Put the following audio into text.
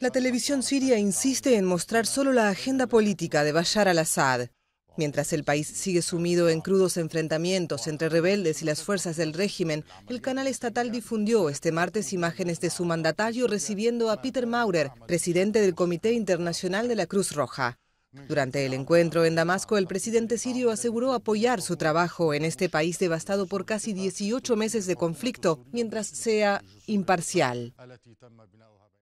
La televisión siria insiste en mostrar solo la agenda política de Bashar al-Assad, Mientras el país sigue sumido en crudos enfrentamientos entre rebeldes y las fuerzas del régimen, el canal estatal difundió este martes imágenes de su mandatario recibiendo a Peter Maurer, presidente del Comité Internacional de la Cruz Roja. Durante el encuentro en Damasco, el presidente sirio aseguró apoyar su trabajo en este país devastado por casi 18 meses de conflicto, mientras sea imparcial.